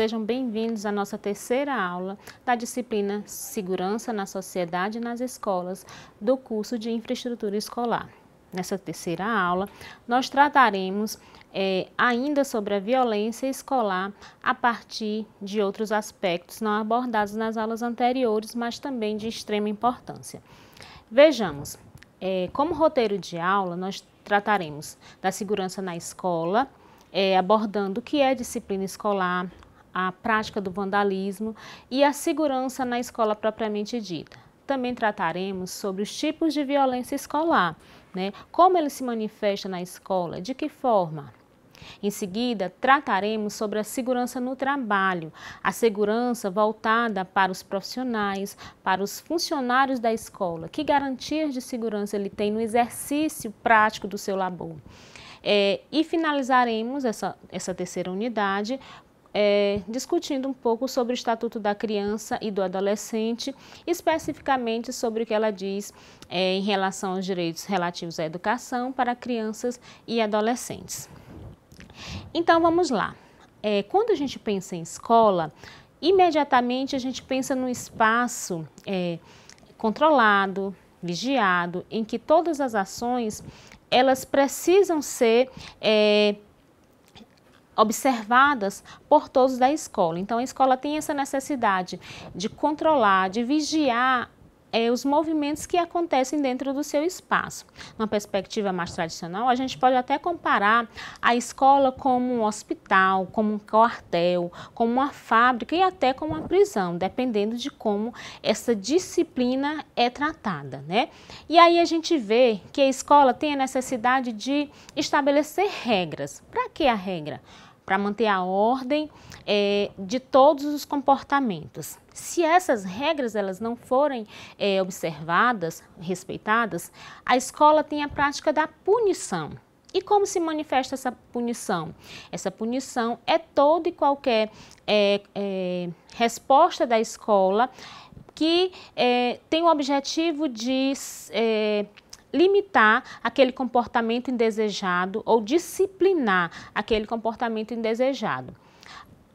Sejam bem-vindos à nossa terceira aula da disciplina Segurança na Sociedade e nas Escolas do curso de Infraestrutura Escolar. Nessa terceira aula, nós trataremos é, ainda sobre a violência escolar a partir de outros aspectos não abordados nas aulas anteriores, mas também de extrema importância. Vejamos, é, como roteiro de aula, nós trataremos da segurança na escola, é, abordando o que é disciplina escolar, a prática do vandalismo e a segurança na escola propriamente dita. Também trataremos sobre os tipos de violência escolar, né? como ele se manifesta na escola, de que forma. Em seguida, trataremos sobre a segurança no trabalho, a segurança voltada para os profissionais, para os funcionários da escola, que garantias de segurança ele tem no exercício prático do seu labor. É, e finalizaremos essa, essa terceira unidade é, discutindo um pouco sobre o Estatuto da Criança e do Adolescente, especificamente sobre o que ela diz é, em relação aos direitos relativos à educação para crianças e adolescentes. Então vamos lá. É, quando a gente pensa em escola, imediatamente a gente pensa num espaço é, controlado, vigiado, em que todas as ações elas precisam ser é, observadas por todos da escola. Então, a escola tem essa necessidade de controlar, de vigiar é, os movimentos que acontecem dentro do seu espaço. Numa perspectiva mais tradicional, a gente pode até comparar a escola como um hospital, como um quartel, como uma fábrica e até como uma prisão, dependendo de como essa disciplina é tratada, né? E aí a gente vê que a escola tem a necessidade de estabelecer regras. Para que a regra? para manter a ordem é, de todos os comportamentos. Se essas regras elas não forem é, observadas, respeitadas, a escola tem a prática da punição. E como se manifesta essa punição? Essa punição é toda e qualquer é, é, resposta da escola que é, tem o objetivo de é, limitar aquele comportamento indesejado ou disciplinar aquele comportamento indesejado.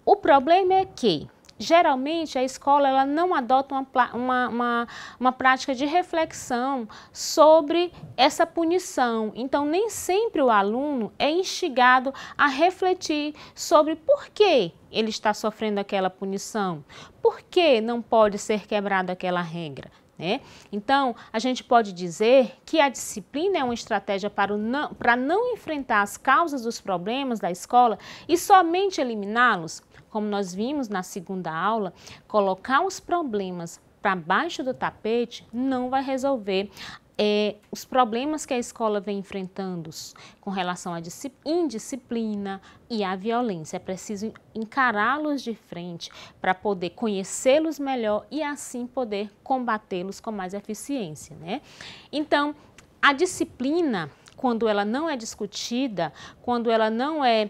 O problema é que geralmente a escola ela não adota uma, uma, uma, uma, prática de reflexão sobre essa punição. Então, nem sempre o aluno é instigado a refletir sobre por que ele está sofrendo aquela punição, por que não pode ser quebrada aquela regra. Né? Então, a gente pode dizer que a disciplina é uma estratégia para não, para não enfrentar as causas dos problemas da escola e somente eliminá-los. Como nós vimos na segunda aula, colocar os problemas para baixo do tapete não vai resolver é, os problemas que a escola vem enfrentando com relação à indisciplina e à violência. É preciso encará-los de frente para poder conhecê-los melhor e assim poder combatê-los com mais eficiência. Né? Então, a disciplina, quando ela não é discutida, quando ela não é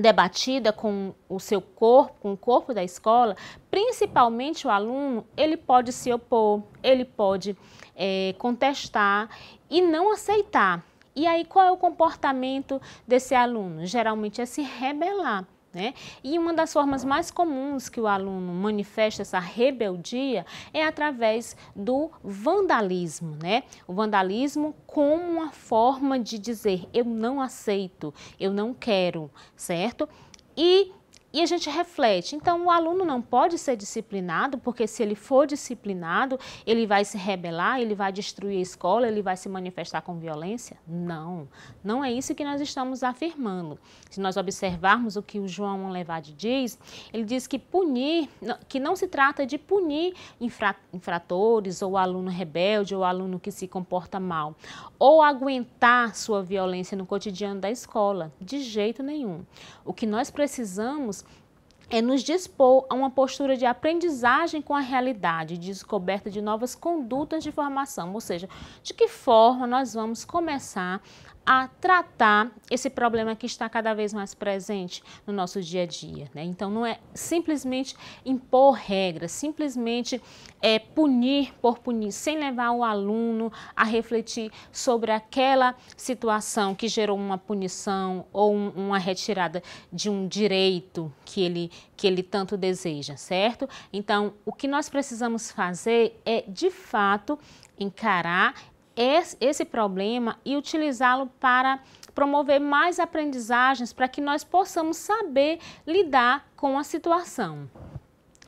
debatida com o seu corpo, com o corpo da escola, principalmente o aluno, ele pode se opor, ele pode é, contestar e não aceitar. E aí, qual é o comportamento desse aluno? Geralmente é se rebelar. Né? E uma das formas mais comuns que o aluno manifesta essa rebeldia é através do vandalismo. Né? O vandalismo como uma forma de dizer eu não aceito, eu não quero, certo? E e a gente reflete. Então, o aluno não pode ser disciplinado, porque se ele for disciplinado, ele vai se rebelar, ele vai destruir a escola, ele vai se manifestar com violência? Não, não é isso que nós estamos afirmando. Se nós observarmos o que o João Levade diz, ele diz que punir, que não se trata de punir infratores ou aluno rebelde ou aluno que se comporta mal, ou aguentar sua violência no cotidiano da escola, de jeito nenhum. O que nós precisamos é nos dispor a uma postura de aprendizagem com a realidade, de descoberta de novas condutas de formação, ou seja, de que forma nós vamos começar a tratar esse problema que está cada vez mais presente no nosso dia a dia. Né? Então, não é simplesmente impor regras, simplesmente é, punir por punir, sem levar o aluno a refletir sobre aquela situação que gerou uma punição ou um, uma retirada de um direito que ele, que ele tanto deseja, certo? Então, o que nós precisamos fazer é, de fato, encarar esse problema e utilizá-lo para promover mais aprendizagens para que nós possamos saber lidar com a situação.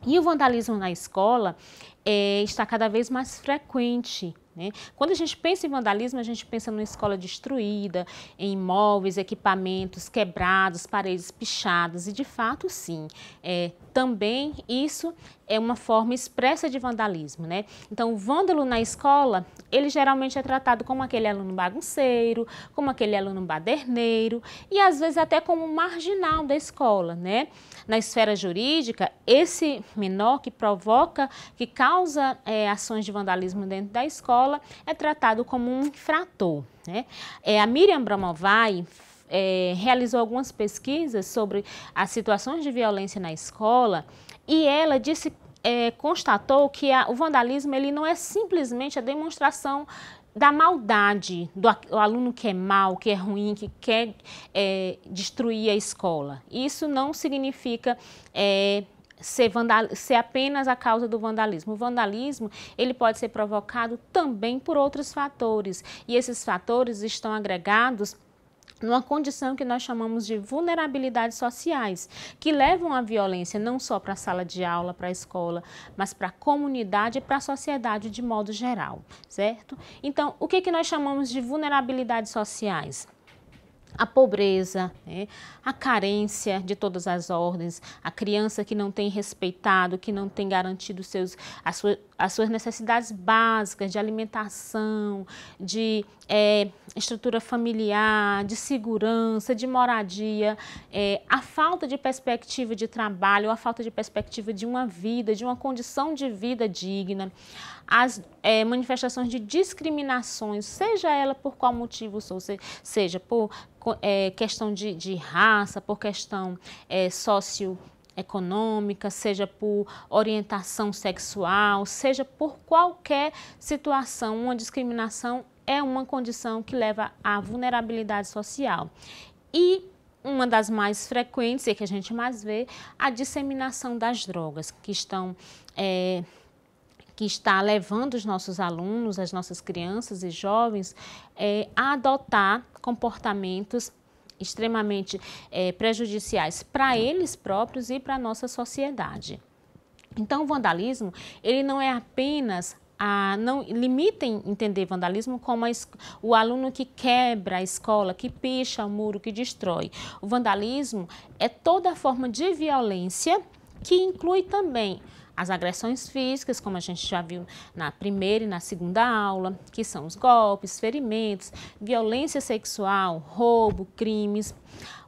E o vandalismo na escola é, está cada vez mais frequente. Né? Quando a gente pensa em vandalismo, a gente pensa numa escola destruída, em imóveis, equipamentos quebrados, paredes pichadas, e de fato, sim, é, também isso é uma forma expressa de vandalismo, né? Então, o vândalo na escola, ele geralmente é tratado como aquele aluno bagunceiro, como aquele aluno baderneiro e às vezes até como um marginal da escola, né? Na esfera jurídica, esse menor que provoca, que causa é, ações de vandalismo dentro da escola, é tratado como um infrator. Né? É, a Miriam Bromovai é, realizou algumas pesquisas sobre as situações de violência na escola e ela disse, é, constatou que a, o vandalismo ele não é simplesmente a demonstração da maldade do aluno que é mal, que é ruim, que quer é, destruir a escola. Isso não significa é, ser, vandal, ser apenas a causa do vandalismo. O vandalismo ele pode ser provocado também por outros fatores e esses fatores estão agregados numa condição que nós chamamos de vulnerabilidades sociais, que levam à violência não só para a sala de aula, para a escola, mas para a comunidade e para a sociedade de modo geral, certo? Então, o que, que nós chamamos de vulnerabilidades sociais? a pobreza, né? a carência de todas as ordens, a criança que não tem respeitado, que não tem garantido seus, as, suas, as suas necessidades básicas de alimentação, de é, estrutura familiar, de segurança, de moradia, é, a falta de perspectiva de trabalho, a falta de perspectiva de uma vida, de uma condição de vida digna as é, manifestações de discriminações, seja ela por qual motivo, seja, seja por é, questão de, de, raça, por questão é, econômica, seja por orientação sexual, seja por qualquer situação, uma discriminação é uma condição que leva à vulnerabilidade social. E uma das mais frequentes e que a gente mais vê, a disseminação das drogas, que estão é, que está levando os nossos alunos, as nossas crianças e jovens é, a adotar comportamentos extremamente é, prejudiciais para eles próprios e para a nossa sociedade. Então, o vandalismo, ele não é apenas a, não limitem entender vandalismo como a, o aluno que quebra a escola, que picha o muro, que destrói. O vandalismo é toda forma de violência que inclui também as agressões físicas, como a gente já viu na primeira e na segunda aula, que são os golpes, ferimentos, violência sexual, roubo, crimes.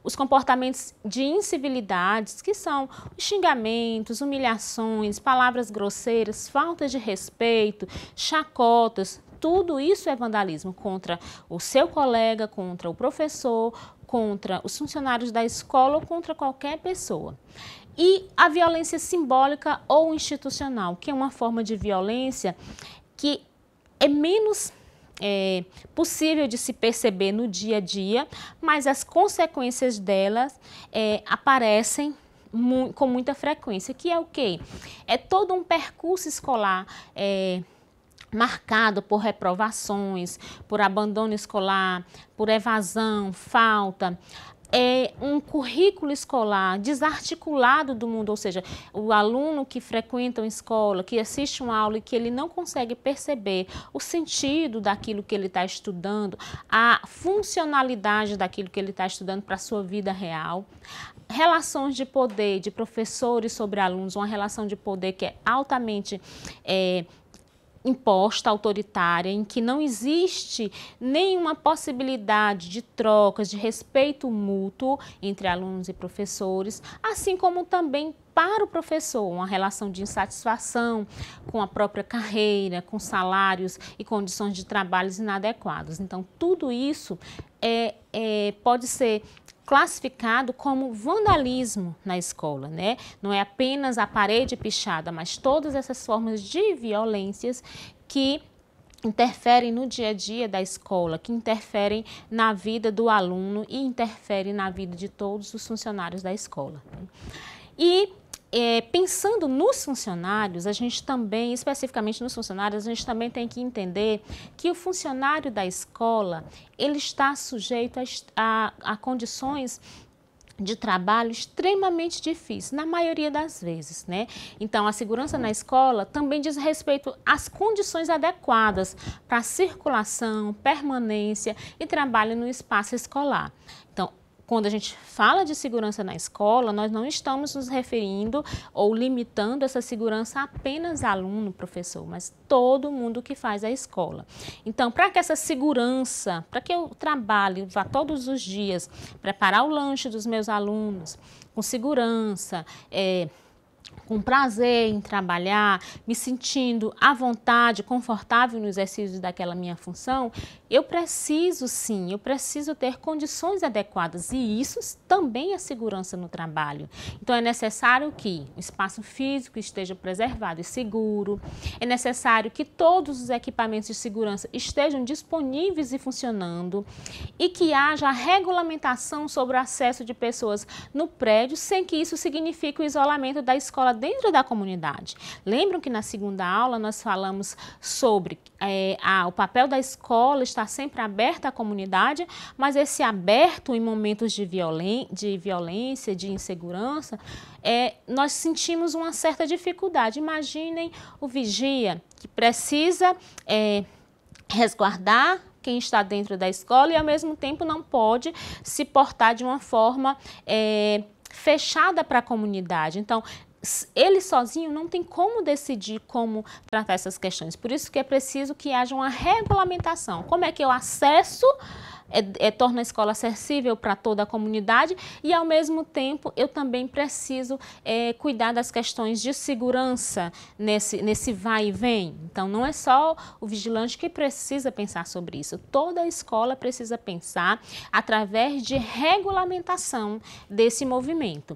Os comportamentos de incivilidades, que são xingamentos, humilhações, palavras grosseiras, faltas de respeito, chacotas, tudo isso é vandalismo contra o seu colega, contra o professor, contra os funcionários da escola ou contra qualquer pessoa e a violência simbólica ou institucional, que é uma forma de violência que é menos é, possível de se perceber no dia a dia, mas as consequências delas é, aparecem mu com muita frequência, que é o quê? É todo um percurso escolar é, marcado por reprovações, por abandono escolar, por evasão, falta é, um currículo escolar desarticulado do mundo, ou seja, o aluno que frequenta uma escola, que assiste uma aula e que ele não consegue perceber o sentido daquilo que ele está estudando, a funcionalidade daquilo que ele está estudando para a sua vida real, relações de poder de professores sobre alunos, uma relação de poder que é altamente é, imposta, autoritária, em que não existe nenhuma possibilidade de trocas, de respeito mútuo entre alunos e professores, assim como também para o professor, uma relação de insatisfação com a própria carreira, com salários e condições de trabalho inadequados. Então, tudo isso é, é, pode ser classificado como vandalismo na escola, né? Não é apenas a parede pichada, mas todas essas formas de violências que interferem no dia a dia da escola, que interferem na vida do aluno e interferem na vida de todos os funcionários da escola. E é, pensando nos funcionários, a gente também, especificamente nos funcionários, a gente também tem que entender que o funcionário da escola, ele está sujeito a, a, a condições de trabalho extremamente difícil, na maioria das vezes, né? Então, a segurança na escola também diz respeito às condições adequadas para circulação, permanência e trabalho no espaço escolar. Quando a gente fala de segurança na escola, nós não estamos nos referindo ou limitando essa segurança apenas aluno, professor, mas todo mundo que faz a escola. Então, para que essa segurança, para que eu trabalhe, vá todos os dias preparar o lanche dos meus alunos com segurança, é, com prazer em trabalhar, me sentindo à vontade, confortável no exercício daquela minha função, eu preciso sim, eu preciso ter condições adequadas e isso também é segurança no trabalho. Então é necessário que o espaço físico esteja preservado e seguro, é necessário que todos os equipamentos de segurança estejam disponíveis e funcionando e que haja regulamentação sobre o acesso de pessoas no prédio sem que isso signifique o isolamento da escola escola dentro da comunidade. Lembram que na segunda aula nós falamos sobre é, o papel da escola estar sempre aberta à comunidade, mas esse aberto em momentos de, violen de violência, de insegurança, é, nós sentimos uma certa dificuldade. Imaginem o vigia que precisa é, resguardar quem está dentro da escola e ao mesmo tempo não pode se portar de uma forma é, fechada para a comunidade. Então, ele sozinho não tem como decidir como tratar essas questões. Por isso que é preciso que haja uma regulamentação. Como é que eu acesso, é, é, torno a escola acessível para toda a comunidade e, ao mesmo tempo, eu também preciso é, cuidar das questões de segurança nesse, nesse vai e vem. Então, não é só o vigilante que precisa pensar sobre isso. Toda a escola precisa pensar através de regulamentação desse movimento.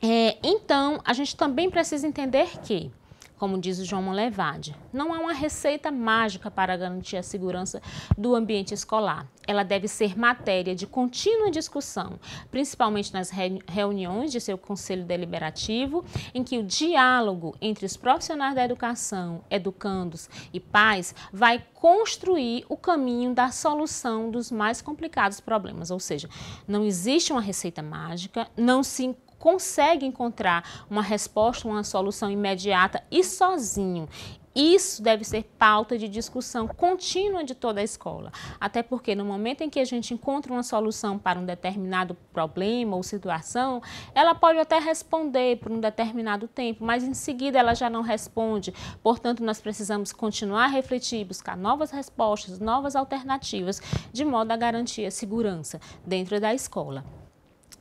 É, então, a gente também precisa entender que, como diz o João Molevade, não há uma receita mágica para garantir a segurança do ambiente escolar. Ela deve ser matéria de contínua discussão, principalmente nas reuniões de seu conselho deliberativo, em que o diálogo entre os profissionais da educação, educandos e pais vai construir o caminho da solução dos mais complicados problemas. Ou seja, não existe uma receita mágica, não se consegue encontrar uma resposta, uma solução imediata e sozinho. Isso deve ser pauta de discussão contínua de toda a escola. Até porque, no momento em que a gente encontra uma solução para um determinado problema ou situação, ela pode até responder por um determinado tempo, mas em seguida ela já não responde. Portanto, nós precisamos continuar a refletir, buscar novas respostas, novas alternativas, de modo a garantir a segurança dentro da escola.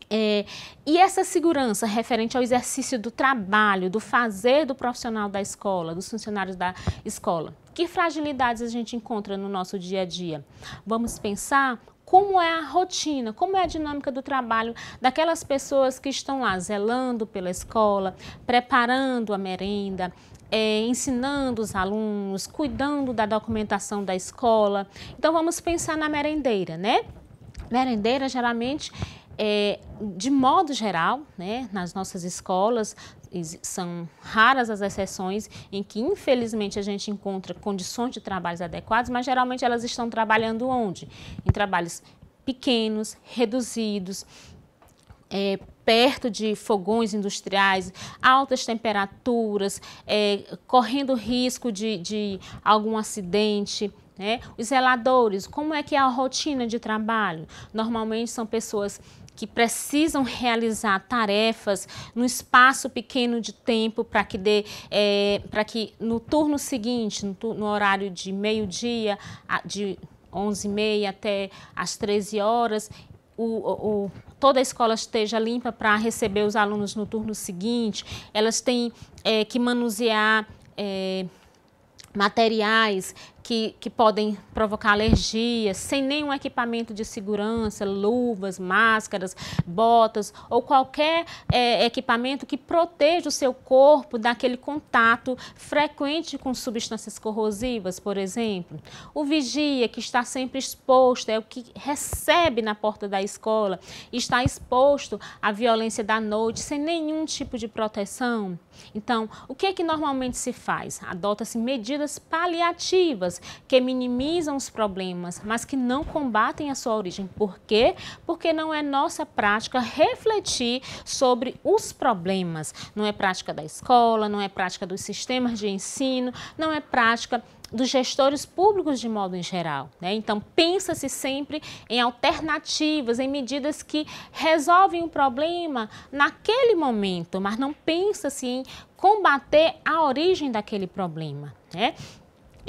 É, e essa segurança referente ao exercício do trabalho, do fazer do profissional da escola, dos funcionários da escola? Que fragilidades a gente encontra no nosso dia a dia? Vamos pensar como é a rotina, como é a dinâmica do trabalho daquelas pessoas que estão lá zelando pela escola, preparando a merenda, é, ensinando os alunos, cuidando da documentação da escola. Então vamos pensar na merendeira, né? Merendeira geralmente é, de modo geral, né, nas nossas escolas, são raras as exceções em que, infelizmente, a gente encontra condições de trabalhos adequadas, mas geralmente elas estão trabalhando onde? Em trabalhos pequenos, reduzidos, é, perto de fogões industriais, altas temperaturas, é, correndo risco de, de algum acidente. Né? Os zeladores, como é que é a rotina de trabalho? Normalmente são pessoas que precisam realizar tarefas no espaço pequeno de tempo para que dê, é, para que no turno seguinte, no, turno, no horário de meio-dia, de 11h30 até as 13 horas, o, o, toda a escola esteja limpa para receber os alunos no turno seguinte, elas têm é, que manusear é, materiais que, que podem provocar alergias, sem nenhum equipamento de segurança, luvas, máscaras, botas ou qualquer é, equipamento que proteja o seu corpo daquele contato frequente com substâncias corrosivas, por exemplo. O vigia, que está sempre exposto, é o que recebe na porta da escola, está exposto à violência da noite, sem nenhum tipo de proteção. Então, o que é que normalmente se faz? Adota-se medidas paliativas que minimizam os problemas, mas que não combatem a sua origem. Por quê? Porque não é nossa prática refletir sobre os problemas. Não é prática da escola, não é prática dos sistemas de ensino, não é prática dos gestores públicos de modo em geral. Né? Então, pensa-se sempre em alternativas, em medidas que resolvem o problema naquele momento, mas não pensa-se em combater a origem daquele problema. Né?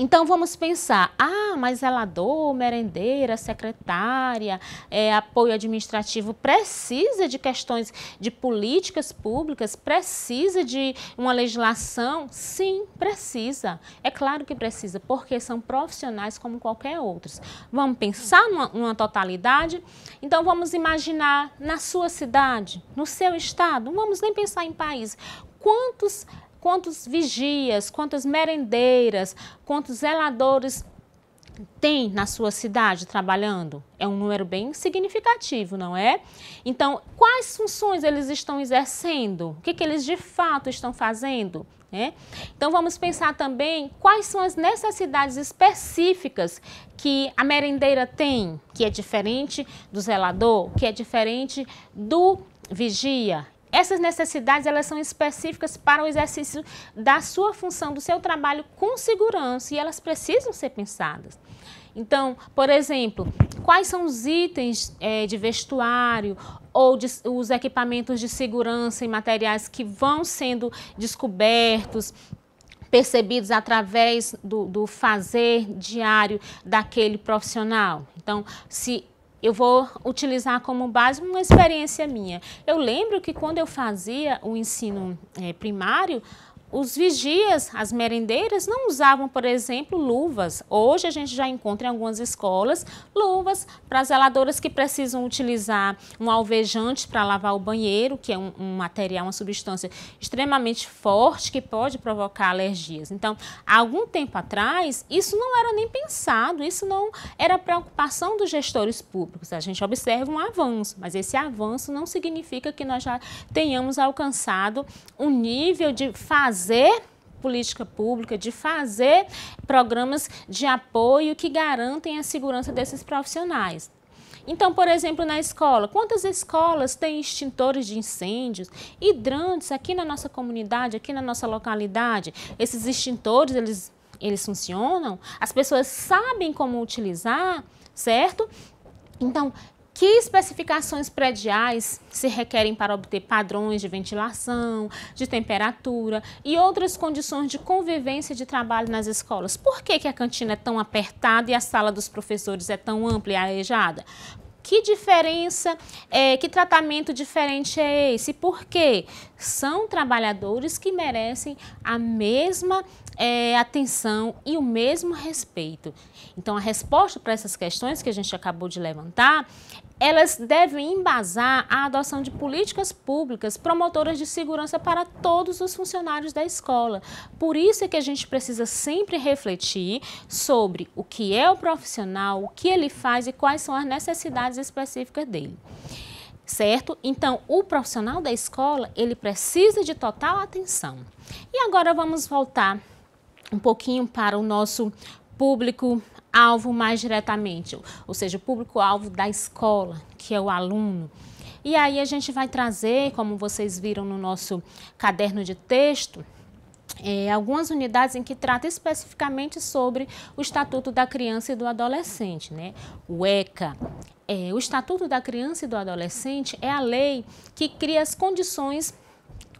Então vamos pensar, ah, mas zelador, merendeira, secretária, é, apoio administrativo precisa de questões de políticas públicas, precisa de uma legislação? Sim, precisa. É claro que precisa, porque são profissionais como qualquer outros. Vamos pensar numa, numa totalidade? Então vamos imaginar na sua cidade, no seu estado, não vamos nem pensar em país, quantos Quantos vigias, quantas merendeiras, quantos zeladores tem na sua cidade trabalhando? É um número bem significativo, não é? Então, quais funções eles estão exercendo? O que, que eles de fato estão fazendo? É? Então, vamos pensar também quais são as necessidades específicas que a merendeira tem, que é diferente do zelador, que é diferente do vigia. Essas necessidades elas são específicas para o exercício da sua função, do seu trabalho com segurança e elas precisam ser pensadas. Então, por exemplo, quais são os itens é, de vestuário ou de, os equipamentos de segurança e materiais que vão sendo descobertos, percebidos através do, do fazer diário daquele profissional? Então, se eu vou utilizar como base uma experiência minha. Eu lembro que quando eu fazia o ensino é, primário, os vigias, as merendeiras, não usavam, por exemplo, luvas. Hoje a gente já encontra em algumas escolas luvas para as zeladoras que precisam utilizar um alvejante para lavar o banheiro, que é um, um, material, uma substância extremamente forte que pode provocar alergias. Então, há algum tempo atrás, isso não era nem pensado, isso não era preocupação dos gestores públicos. A gente observa um avanço, mas esse avanço não significa que nós já tenhamos alcançado um nível de fazer fazer política pública, de fazer programas de apoio que garantem a segurança desses profissionais. Então, por exemplo, na escola, quantas escolas têm extintores de incêndios, hidrantes aqui na nossa comunidade, aqui na nossa localidade? Esses extintores, eles, eles funcionam? As pessoas sabem como utilizar, certo? Então, que especificações prediais se requerem para obter padrões de ventilação, de temperatura e outras condições de convivência de trabalho nas escolas? Por que, que a cantina é tão apertada e a sala dos professores é tão ampla e arejada? Que diferença, é, que tratamento diferente é esse? Porque são trabalhadores que merecem a mesma é, atenção e o mesmo respeito. Então, a resposta para essas questões que a gente acabou de levantar elas devem embasar a adoção de políticas públicas promotoras de segurança para todos os funcionários da escola. Por isso é que a gente precisa sempre refletir sobre o que é o profissional, o que ele faz e quais são as necessidades específicas dele certo? Então, o profissional da escola, ele precisa de total atenção. E agora vamos voltar um pouquinho para o nosso público alvo mais diretamente, ou seja, o público-alvo da escola, que é o aluno. E aí a gente vai trazer, como vocês viram no nosso caderno de texto, é, algumas unidades em que trata especificamente sobre o Estatuto da Criança e do Adolescente, né? o ECA. É, o Estatuto da Criança e do Adolescente é a lei que cria as condições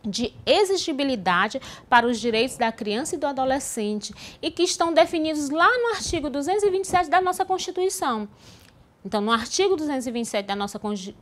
de exigibilidade para os direitos da criança e do adolescente e que estão definidos lá no artigo 227 da nossa Constituição. Então, no artigo 227 da nossa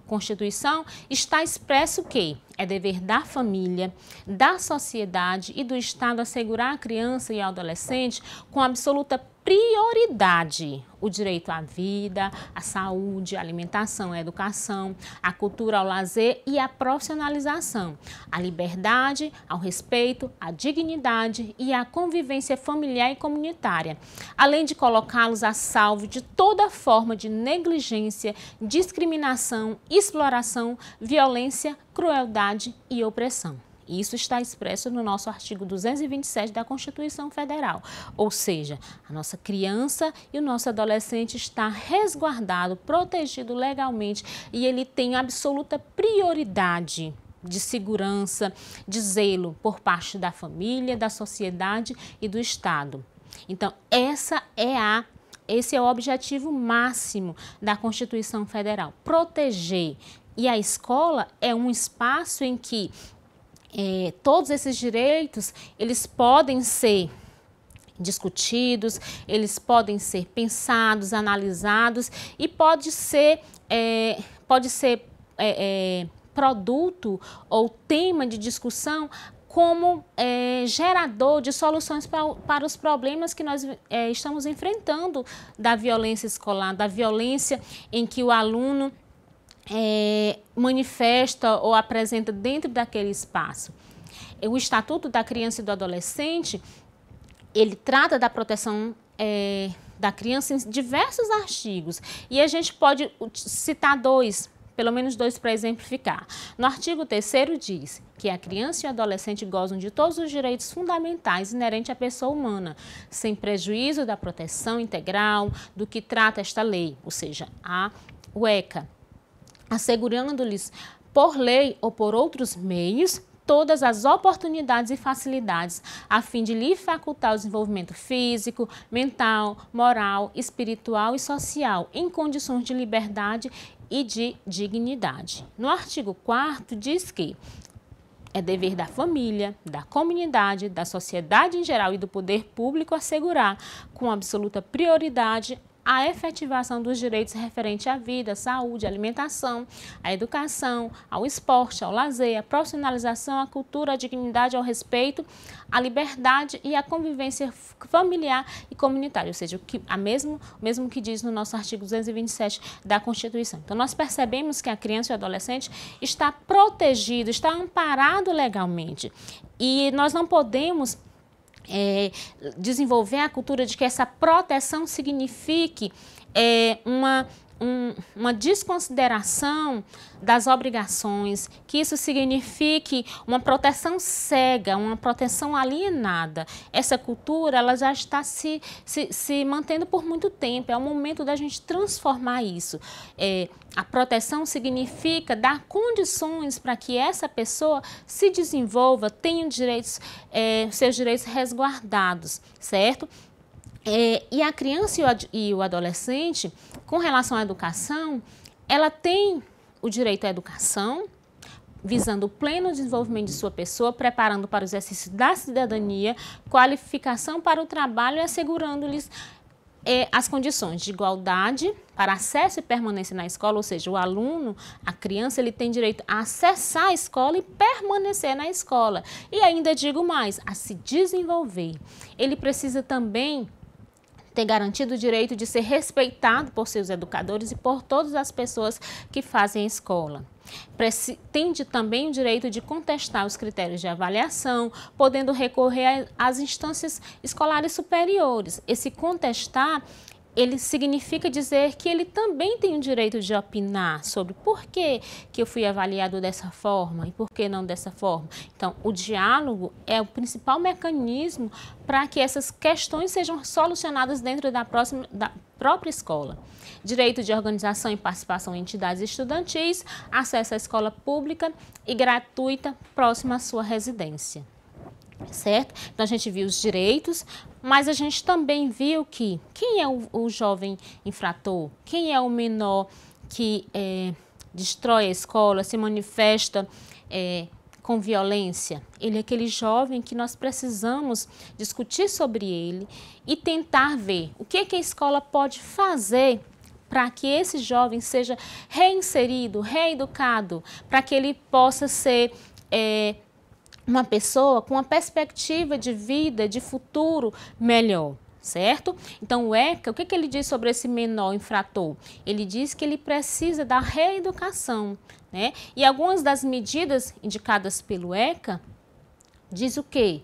Constituição está expresso o quê? é dever da família, da sociedade e do Estado assegurar à criança e ao adolescente com absoluta prioridade o direito à vida, à saúde, à alimentação, à educação, à cultura, ao lazer e à profissionalização, à liberdade, ao respeito, à dignidade e à convivência familiar e comunitária, além de colocá-los a salvo de toda forma de negligência, discriminação, exploração, violência crueldade e opressão. Isso está expresso no nosso artigo 227 da Constituição Federal. Ou seja, a nossa criança e o nosso adolescente está resguardado, protegido legalmente e ele tem absoluta prioridade de segurança, de zelo por parte da família, da sociedade e do Estado. Então, essa é a esse é o objetivo máximo da Constituição Federal: proteger e a escola é um espaço em que é, todos esses direitos eles podem ser discutidos, eles podem ser pensados, analisados e pode ser, é, pode ser é, é produto ou tema de discussão como é, gerador de soluções para, para, os problemas que nós é, estamos enfrentando da violência escolar, da violência em que o aluno é, manifesta ou apresenta dentro daquele espaço. O Estatuto da Criança e do Adolescente, ele trata da proteção é, da criança em diversos artigos. E a gente pode citar dois, pelo menos dois para exemplificar. No artigo 3 diz que a criança e o adolescente gozam de todos os direitos fundamentais inerentes à pessoa humana, sem prejuízo da proteção integral do que trata esta lei, ou seja, a UECA assegurando-lhes, por lei ou por outros meios, todas as oportunidades e facilidades a fim de lhe facultar o desenvolvimento físico, mental, moral, espiritual e social em condições de liberdade e de dignidade. No artigo 4 diz que é dever da família, da comunidade, da sociedade em geral e do poder público assegurar, com absoluta prioridade, a efetivação dos direitos referentes à vida, saúde, alimentação, à educação, ao esporte, ao lazer, à profissionalização, à cultura, à dignidade, ao respeito, à liberdade e à convivência familiar e comunitária, ou seja, o que, a mesmo, mesmo que diz no nosso artigo 227 da Constituição. Então, nós percebemos que a criança e o adolescente está protegido, está amparado legalmente. E nós não podemos é, desenvolver a cultura de que essa proteção signifique é, uma um, uma desconsideração das obrigações, que isso signifique uma proteção cega, uma proteção alienada. Essa cultura ela já está se, se, se mantendo por muito tempo, é o momento da gente transformar isso. É, a proteção significa dar condições para que essa pessoa se desenvolva, tenha direitos, é, seus direitos resguardados, certo? É, e a criança e o, e o adolescente, com relação à educação, ela tem o direito à educação, visando o pleno desenvolvimento de sua pessoa, preparando para o exercício da cidadania, qualificação para o trabalho e assegurando-lhes é, as condições de igualdade para acesso e permanência na escola, ou seja, o aluno, a criança, ele tem direito a acessar a escola e permanecer na escola. E ainda digo mais, a se desenvolver. Ele precisa também ter garantido o direito de ser respeitado por seus educadores e por todas as pessoas que fazem a escola. Pretende também o direito de contestar os critérios de avaliação, podendo recorrer às instâncias escolares superiores. Esse contestar ele significa dizer que ele também tem o direito de opinar sobre por que, que eu fui avaliado dessa forma e por que não dessa forma. Então, o diálogo é o principal mecanismo para que essas questões sejam solucionadas dentro da, próxima, da própria escola. Direito de organização e participação em entidades estudantis, acesso à escola pública e gratuita próxima à sua residência certo? Então a gente viu os direitos, mas a gente também viu que quem é o, o jovem infrator, quem é o menor que é, destrói a escola, se manifesta é, com violência, ele é aquele jovem que nós precisamos discutir sobre ele e tentar ver o que, que a escola pode fazer para que esse jovem seja reinserido, reeducado, para que ele possa ser é, uma pessoa com uma perspectiva de vida, de futuro melhor certo? Então, o ECA, o que, que, ele diz sobre esse menor infrator? Ele diz que ele precisa da reeducação, né? E algumas das medidas indicadas pelo ECA diz o quê?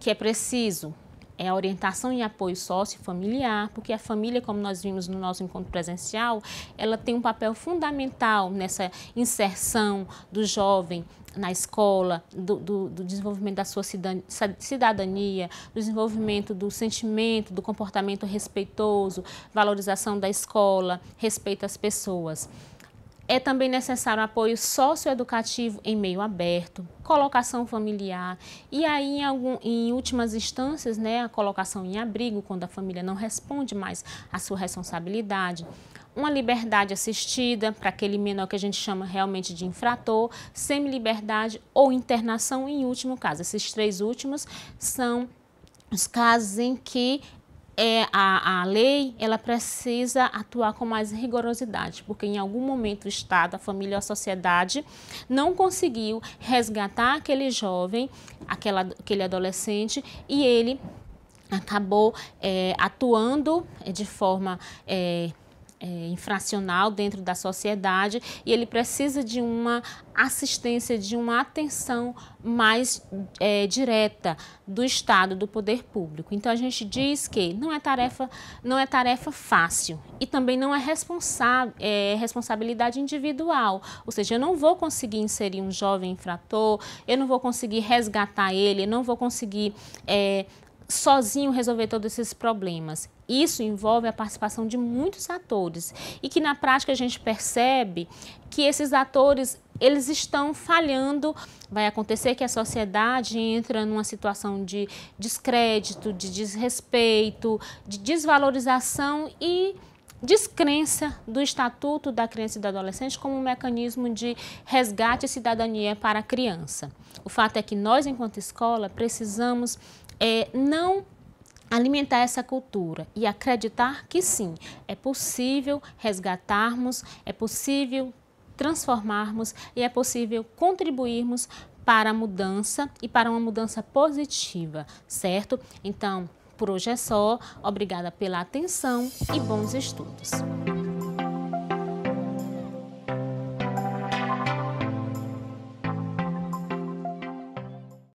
Que é preciso é a orientação e apoio sócio-familiar, porque a família, como nós vimos no nosso encontro presencial, ela tem um papel fundamental nessa inserção do jovem na escola, do, do, do, desenvolvimento da sua cidadania, do desenvolvimento do sentimento, do comportamento respeitoso, valorização da escola, respeito às pessoas. É também necessário apoio socioeducativo em meio aberto, colocação familiar e aí, em, algum, em últimas instâncias, né, a colocação em abrigo, quando a família não responde mais à sua responsabilidade uma liberdade assistida para aquele menor que a gente chama realmente de infrator, semi-liberdade ou internação em último caso. Esses três últimos são os casos em que é, a, a lei ela precisa atuar com mais rigorosidade, porque em algum momento o Estado, a família, ou a sociedade não conseguiu resgatar aquele jovem, aquela, aquele adolescente, e ele acabou é, atuando é, de forma é, é, infracional dentro da sociedade e ele precisa de uma assistência, de uma atenção mais é, direta do Estado, do poder público. Então a gente diz que não é tarefa, não é tarefa fácil e também não é, responsa é responsabilidade individual. Ou seja, eu não vou conseguir inserir um jovem infrator, eu não vou conseguir resgatar ele, eu não vou conseguir é, sozinho resolver todos esses problemas. Isso envolve a participação de muitos atores e que na prática a gente percebe que esses atores eles estão falhando. Vai acontecer que a sociedade entra numa situação de descrédito, de desrespeito, de desvalorização e descrença do Estatuto da Criança e do Adolescente como um mecanismo de resgate e cidadania para a criança. O fato é que nós, enquanto escola, precisamos é, não alimentar essa cultura e acreditar que sim, é possível resgatarmos, é possível transformarmos e é possível contribuirmos para a mudança e para uma mudança positiva, certo? Então, por hoje é só. Obrigada pela atenção e bons estudos.